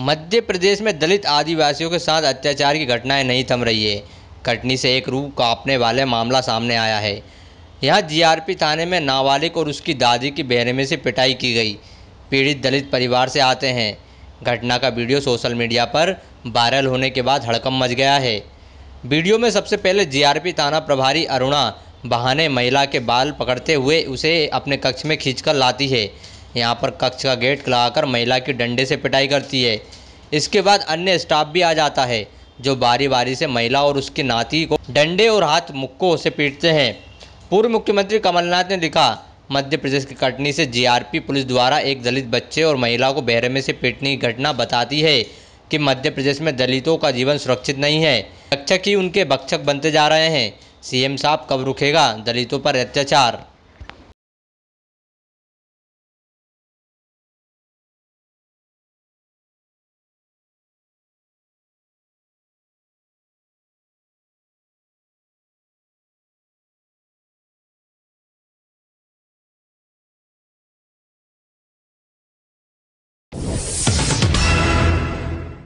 मध्य प्रदेश में दलित आदिवासियों के साथ अत्याचार की घटनाएं नहीं थम रही है कटनी से एक रूप कांपने वाला मामला सामने आया है यहाँ जीआरपी थाने में नाबालिग और उसकी दादी की में से पिटाई की गई पीड़ित दलित परिवार से आते हैं घटना का वीडियो सोशल मीडिया पर वायरल होने के बाद हड़कम मच गया है वीडियो में सबसे पहले जी थाना प्रभारी अरुणा बहाने महिला के बाल पकड़ते हुए उसे अपने कक्ष में खींचकर लाती है यहाँ पर कक्ष का गेट लगाकर महिला की डंडे से पिटाई करती है इसके बाद अन्य स्टाफ भी आ जाता है जो बारी बारी से महिला और उसकी नाती को डंडे और हाथ मुक्को से पीटते हैं पूर्व मुख्यमंत्री कमलनाथ ने लिखा मध्य प्रदेश की कटनी से जीआरपी पुलिस द्वारा एक दलित बच्चे और महिला को बहरे में से पीटने की घटना बताती है कि मध्य प्रदेश में दलितों का जीवन सुरक्षित नहीं है रक्षक ही उनके भक्षक बनते जा रहे हैं सीएम साहब कब रुकेगा दलितों पर अत्याचार